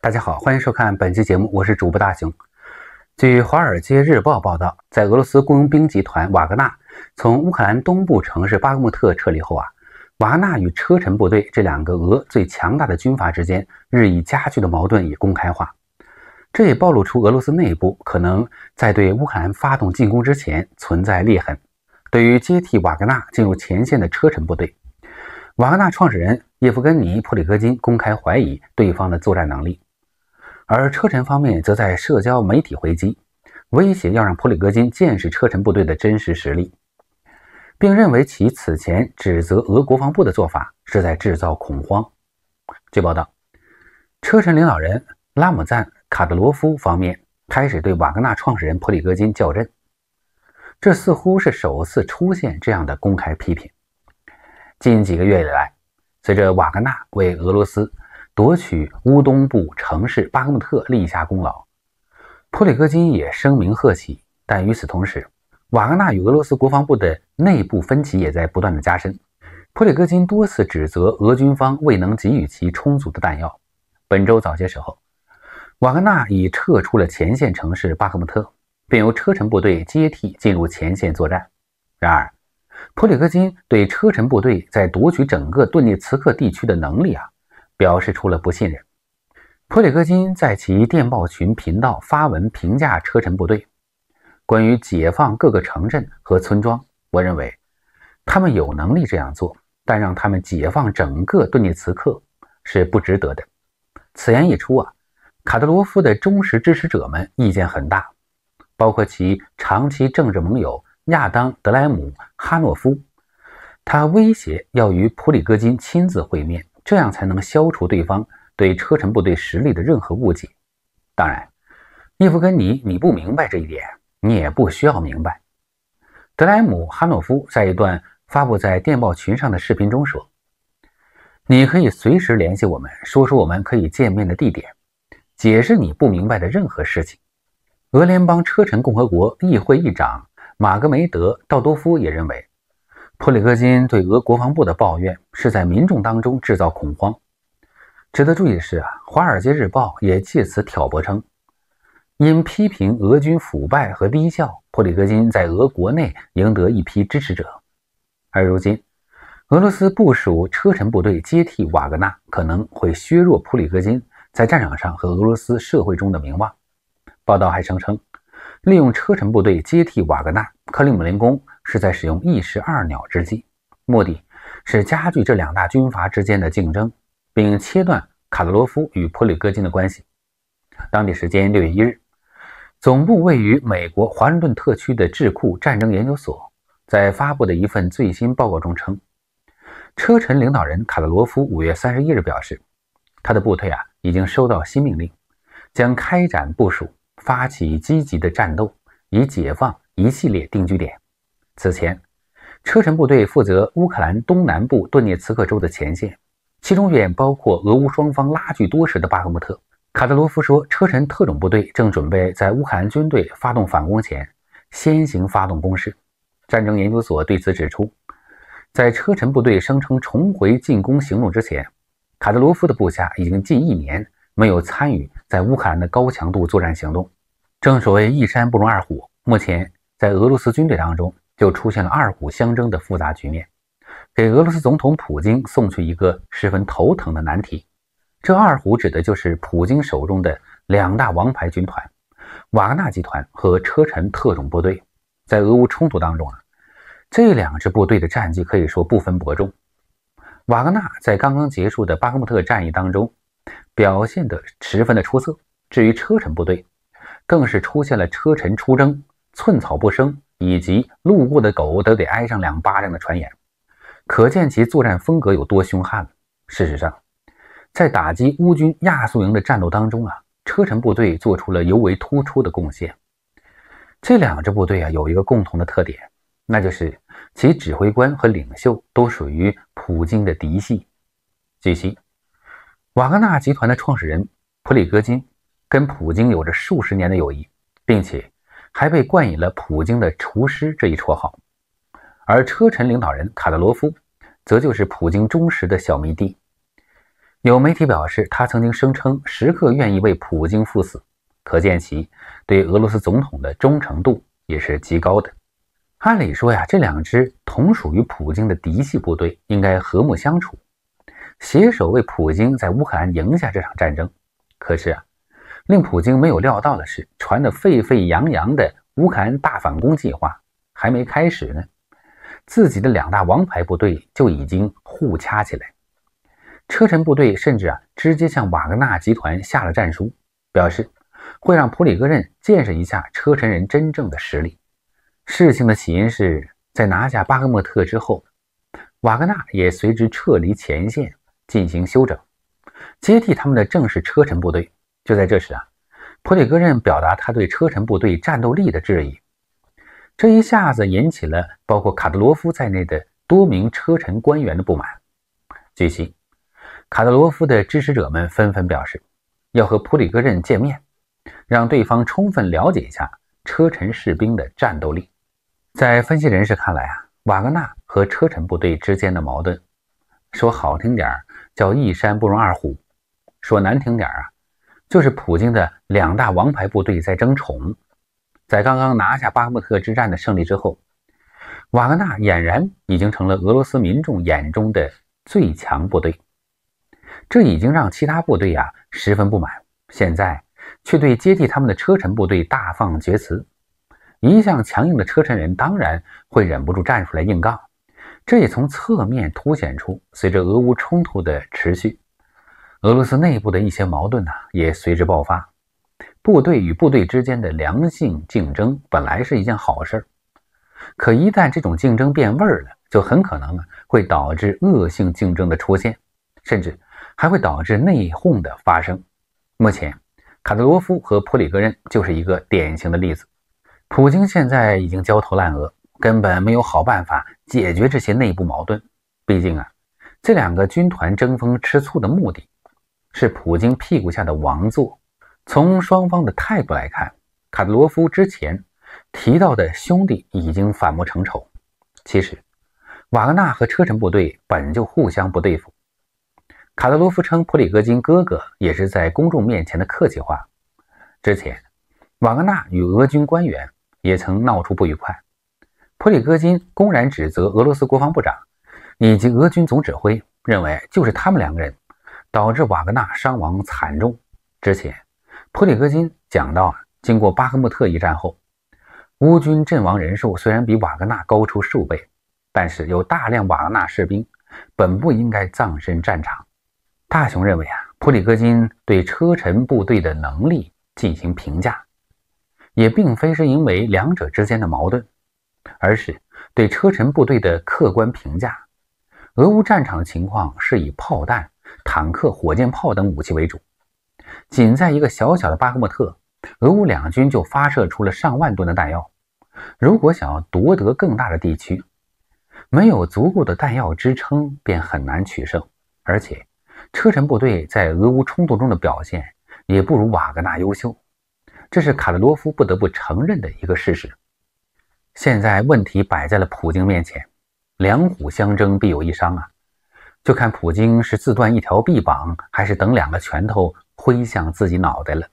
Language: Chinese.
大家好，欢迎收看本期节目，我是主播大熊。据《华尔街日报》报道，在俄罗斯雇佣兵集团瓦格纳从乌克兰东部城市巴格穆特撤离后啊，瓦纳与车臣部队这两个俄最强大的军阀之间日益加剧的矛盾已公开化，这也暴露出俄罗斯内部可能在对乌克兰发动进攻之前存在裂痕。对于接替瓦格纳进入前线的车臣部队，瓦格纳创始人叶夫根尼普里戈金公开怀疑对方的作战能力。而车臣方面则在社交媒体回击，威胁要让普里戈金见识车臣部队的真实实力，并认为其此前指责俄国防部的做法是在制造恐慌。据报道，车臣领导人拉姆赞·卡德罗夫方面开始对瓦格纳创始人普里戈金叫阵，这似乎是首次出现这样的公开批评。近几个月以来，随着瓦格纳为俄罗斯。夺取乌东部城市巴赫穆特立下功劳，普里戈金也声名赫起。但与此同时，瓦格纳与俄罗斯国防部的内部分歧也在不断的加深。普里戈金多次指责俄军方未能给予其充足的弹药。本周早些时候，瓦格纳已撤出了前线城市巴赫穆特，并由车臣部队接替进入前线作战。然而，普里戈金对车臣部队在夺取整个顿涅茨克地区的能力啊。表示出了不信任。普里戈金在其电报群频道发文评价车臣部队：“关于解放各个城镇和村庄，我认为他们有能力这样做，但让他们解放整个顿涅茨克是不值得的。”此言一出啊，卡德罗夫的忠实支持者们意见很大，包括其长期政治盟友亚当·德莱姆·哈诺夫，他威胁要与普里戈金亲自会面。这样才能消除对方对车臣部队实力的任何误解。当然，伊夫根尼，你不明白这一点，你也不需要明白。德莱姆哈诺夫在一段发布在电报群上的视频中说：“你可以随时联系我们，说出我们可以见面的地点，解释你不明白的任何事情。”俄联邦车臣共和国议会议长马格梅德道多夫也认为。普里戈金对俄国防部的抱怨是在民众当中制造恐慌。值得注意的是，啊，《华尔街日报》也借此挑拨称，因批评俄军腐败和低效，普里戈金在俄国内赢得一批支持者。而如今，俄罗斯部署车臣部队接替瓦格纳，可能会削弱普里戈金在战场上和俄罗斯社会中的名望。报道还声称，利用车臣部队接替瓦格纳，克里姆林宫。是在使用一石二鸟之计，目的是加剧这两大军阀之间的竞争，并切断卡德罗夫与普里戈金的关系。当地时间六月一日，总部位于美国华盛顿特区的智库战争研究所，在发布的一份最新报告中称，车臣领导人卡德罗夫五月三十一日表示，他的部队啊已经收到新命令，将开展部署，发起积极的战斗，以解放一系列定居点。此前，车臣部队负责乌克兰东南部顿涅茨克州的前线，其中远包括俄乌双方拉锯多时的巴赫穆特。卡德罗夫说，车臣特种部队正准备在乌克兰军队发动反攻前先行发动攻势。战争研究所对此指出，在车臣部队声称重回进攻行动之前，卡德罗夫的部下已经近一年没有参与在乌克兰的高强度作战行动。正所谓一山不容二虎，目前在俄罗斯军队当中。就出现了二虎相争的复杂局面，给俄罗斯总统普京送去一个十分头疼的难题。这二虎指的就是普京手中的两大王牌军团——瓦格纳集团和车臣特种部队。在俄乌冲突当中啊，这两支部队的战绩可以说不分伯仲。瓦格纳在刚刚结束的巴格穆特战役当中表现得十分的出色，至于车臣部队，更是出现了车臣出征寸草不生。以及路过的狗都得挨上两巴掌的传言，可见其作战风格有多凶悍了。事实上，在打击乌军亚速营的战斗当中啊，车臣部队做出了尤为突出的贡献。这两支部队啊，有一个共同的特点，那就是其指挥官和领袖都属于普京的嫡系。据悉，瓦格纳集团的创始人普里戈金跟普京有着数十年的友谊，并且。还被冠以了“普京的厨师”这一绰号，而车臣领导人卡德罗夫则就是普京忠实的小迷弟。有媒体表示，他曾经声称时刻愿意为普京赴死，可见其对俄罗斯总统的忠诚度也是极高的。按理说呀，这两支同属于普京的嫡系部队应该和睦相处，携手为普京在乌克兰赢下这场战争。可是啊。令普京没有料到的是，传得沸沸扬扬的乌克兰大反攻计划还没开始呢，自己的两大王牌部队就已经互掐起来。车臣部队甚至啊，直接向瓦格纳集团下了战书，表示会让普里戈任见识一下车臣人真正的实力。事情的起因是在拿下巴格莫特之后，瓦格纳也随之撤离前线进行休整，接替他们的正是车臣部队。就在这时啊，普里戈任表达他对车臣部队战斗力的质疑，这一下子引起了包括卡德罗夫在内的多名车臣官员的不满。据悉，卡德罗夫的支持者们纷纷表示，要和普里戈任见面，让对方充分了解一下车臣士兵的战斗力。在分析人士看来啊，瓦格纳和车臣部队之间的矛盾，说好听点叫一山不容二虎，说难听点啊。就是普京的两大王牌部队在争宠，在刚刚拿下巴赫特之战的胜利之后，瓦格纳俨然已经成了俄罗斯民众眼中的最强部队，这已经让其他部队啊十分不满，现在却对接替他们的车臣部队大放厥词，一向强硬的车臣人当然会忍不住站出来硬杠，这也从侧面凸显出随着俄乌冲突的持续。俄罗斯内部的一些矛盾呢，也随之爆发。部队与部队之间的良性竞争本来是一件好事儿，可一旦这种竞争变味儿了，就很可能呢会导致恶性竞争的出现，甚至还会导致内讧的发生。目前，卡德罗夫和普里戈任就是一个典型的例子。普京现在已经焦头烂额，根本没有好办法解决这些内部矛盾。毕竟啊，这两个军团争风吃醋的目的。是普京屁股下的王座。从双方的态度来看，卡德罗夫之前提到的兄弟已经反目成仇。其实，瓦格纳和车臣部队本就互相不对付。卡德罗夫称普里戈金哥哥也是在公众面前的客气话。之前，瓦格纳与俄军官员也曾闹出不愉快。普里戈金公然指责俄罗斯国防部长以及俄军总指挥，认为就是他们两个人。导致瓦格纳伤亡惨重。之前，普里戈金讲到，啊，经过巴赫穆特一战后，乌军阵亡人数虽然比瓦格纳高出数倍，但是有大量瓦格纳士兵本不应该葬身战场。大雄认为，啊，普里戈金对车臣部队的能力进行评价，也并非是因为两者之间的矛盾，而是对车臣部队的客观评价。俄乌战场情况是以炮弹。坦克、火箭炮等武器为主，仅在一个小小的巴赫穆特，俄乌两军就发射出了上万吨的弹药。如果想要夺得更大的地区，没有足够的弹药支撑，便很难取胜。而且，车臣部队在俄乌冲突中的表现也不如瓦格纳优秀，这是卡德罗夫不得不承认的一个事实。现在问题摆在了普京面前，两虎相争，必有一伤啊。就看普京是自断一条臂膀，还是等两个拳头挥向自己脑袋了。